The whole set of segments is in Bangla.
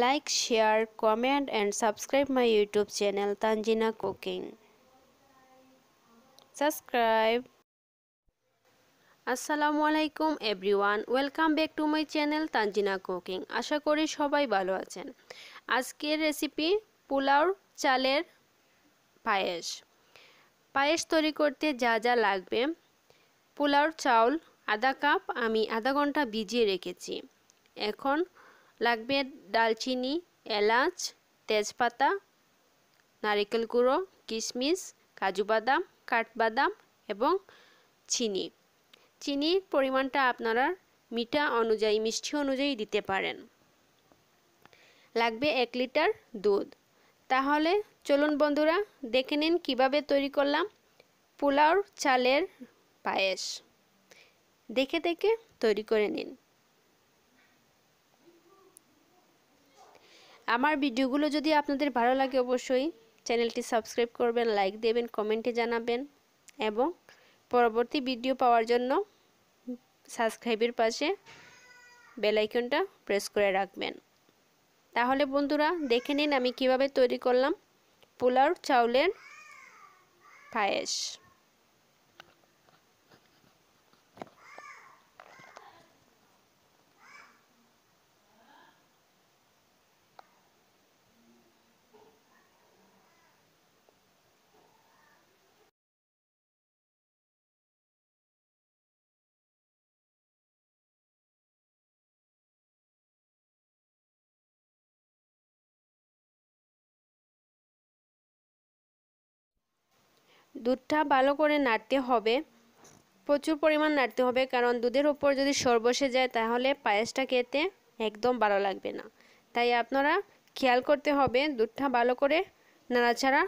like share comment and subscribe my YouTube channel Tanzina cooking subscribe আসসালামু আলাইকুম everyone welcome back to my channel Tanzina cooking আশা করি সবাই ভালো আছেন আজকের রেসিপি পোলাওর চালের পায়েস পায়েস তৈরি করতে যা যা লাগবে পোলাওর চাউল আধা কাপ আমি আধা ঘন্টা ভিজিয়ে রেখেছি এখন লাগবে ডালচিনি এলাচ তেজপাতা নারিকেল গুঁড়ো কিশমিশ কাজু বাদাম কাঠবাদাম এবং চিনি চিনির পরিমাণটা আপনারা মিঠা অনুযায়ী মিষ্টি অনুযায়ী দিতে পারেন লাগবে এক লিটার দুধ তাহলে চলুন বন্ধুরা দেখে নিন কীভাবে তৈরি করলাম পোলাওর চালের পায়েস দেখে দেখে তৈরি করে নিন আমার ভিডিওগুলো যদি আপনাদের ভালো লাগে অবশ্যই চ্যানেলটি সাবস্ক্রাইব করবেন লাইক দেবেন কমেন্টে জানাবেন এবং পরবর্তী ভিডিও পাওয়ার জন্য সাবস্ক্রাইবের পাশে বেলাইকনটা প্রেস করে রাখবেন তাহলে বন্ধুরা দেখে নিন আমি কিভাবে তৈরি করলাম পোলাও চাউলের পায়েস দুধটা ভালো করে নাড়তে হবে প্রচুর পরিমাণ নাড়তে হবে কারণ দুধের উপর যদি সর বসে যায় তাহলে পায়েসটা খেতে একদম ভালো লাগবে না তাই আপনারা খেয়াল করতে হবে দুধটা ভালো করে নাড়াচাড়া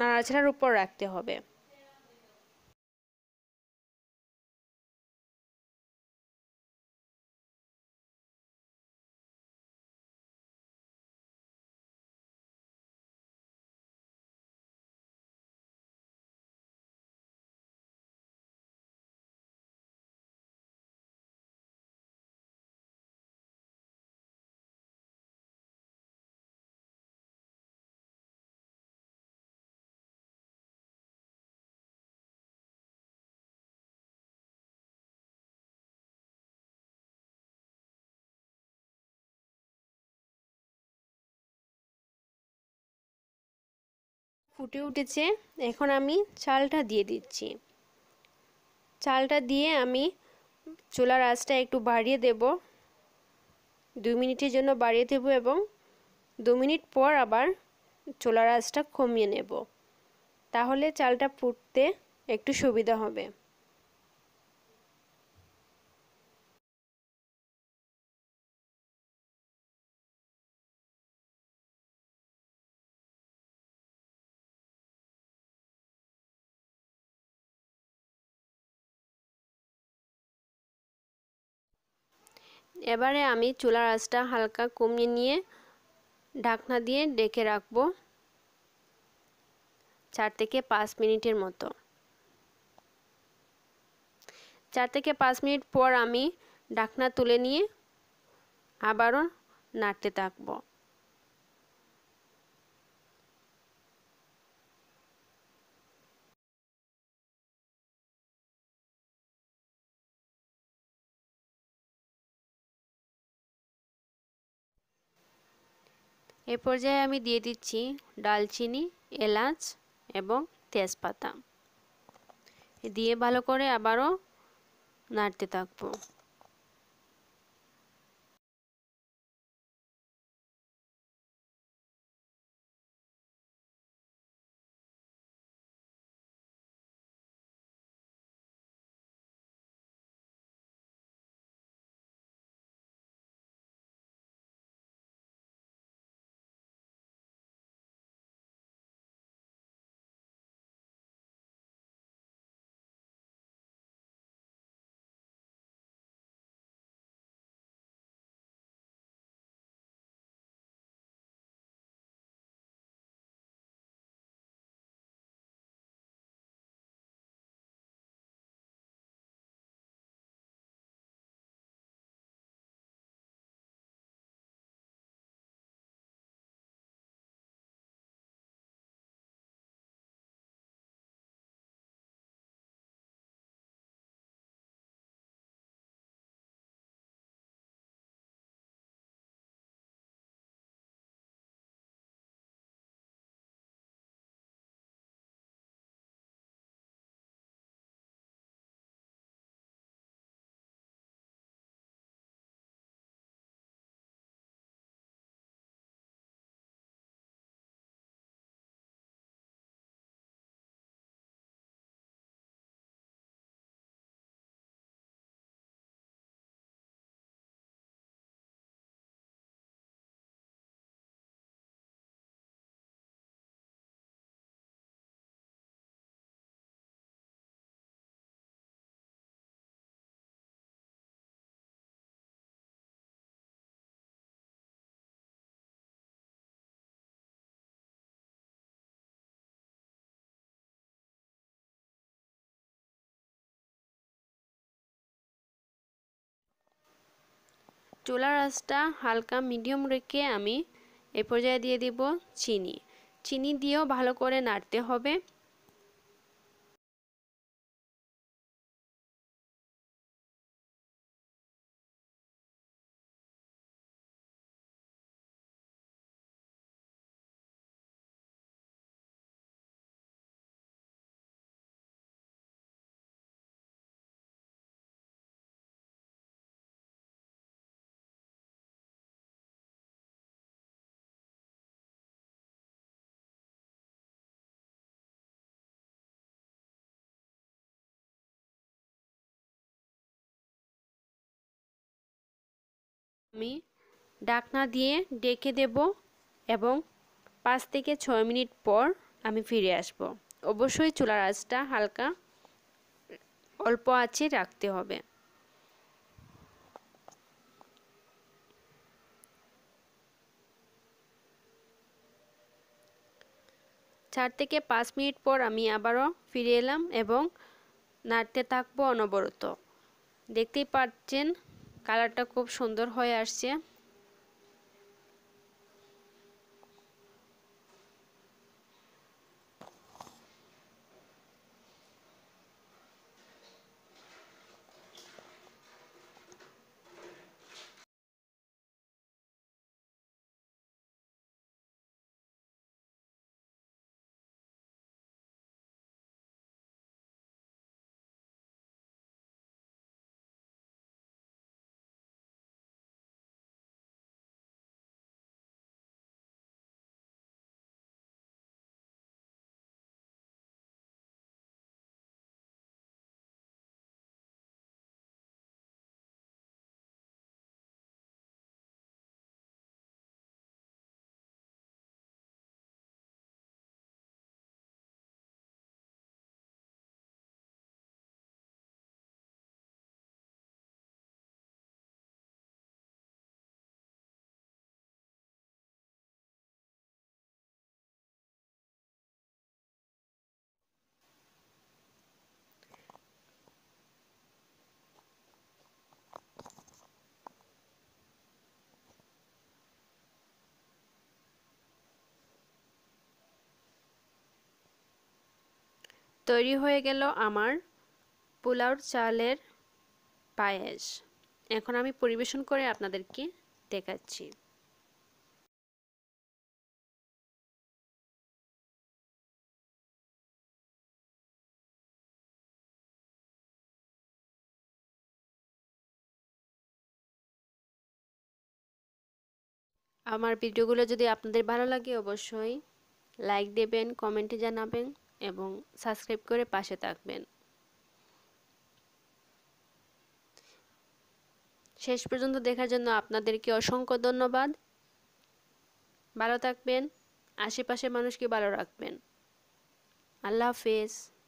নাড়াচাড়ার উপর রাখতে হবে ফুটে উঠেছে এখন আমি চালটা দিয়ে দিচ্ছি চালটা দিয়ে আমি চুলার আঁচটা একটু বাড়িয়ে দেব দু মিনিটের জন্য বাড়িয়ে দেব এবং দু মিনিট পর আবার চুলার আঁচটা কমিয়ে নেব তাহলে চালটা ফুটতে একটু সুবিধা হবে এবারে আমি চুলার আঁচটা হালকা কমিয়ে নিয়ে ঢাকনা দিয়ে ডেকে রাখব চার থেকে পাঁচ মিনিটের মতো চার থেকে পাঁচ মিনিট পর আমি ঢাকনা তুলে নিয়ে আবারও নাড়তে থাকবো এ পর্যায়ে আমি দিয়ে দিচ্ছি ডালচিনি এলাচ এবং তেজপাতা দিয়ে ভালো করে আবারও নাড়তে থাকবো চোলা আঁচটা হালকা মিডিয়াম রেখে আমি এ পর্যায়ে দিয়ে দিব চিনি চিনি দিয়েও ভালো করে নাড়তে হবে আমি ডাকনা দিয়ে ডেকে দেব এবং পাঁচ থেকে ছয় মিনিট পর আমি ফিরে আসব অবশ্যই চুলার আঁচটা হালকা অল্প আঁচে রাখতে হবে চার থেকে পাঁচ মিনিট পর আমি আবারও ফিরে এলাম এবং নাড়তে থাকবো অনবরত দেখতেই পাচ্ছেন কালারটা খুব সুন্দর হয়ে আসছে তৈরি হয়ে গেল আমার পোলাওর চালের পায়েস এখন আমি পরিবেশন করে আপনাদেরকে দেখাচ্ছি আমার ভিডিওগুলো যদি আপনাদের ভালো লাগে অবশ্যই লাইক দেবেন কমেন্টে জানাবেন এবং সাবস্ক্রাইব করে পাশে থাকবেন শেষ পর্যন্ত দেখার জন্য আপনাদেরকে অসংখ্য ধন্যবাদ ভালো থাকবেন আশেপাশে মানুষকে ভালো রাখবেন আল্লাহ হাফেজ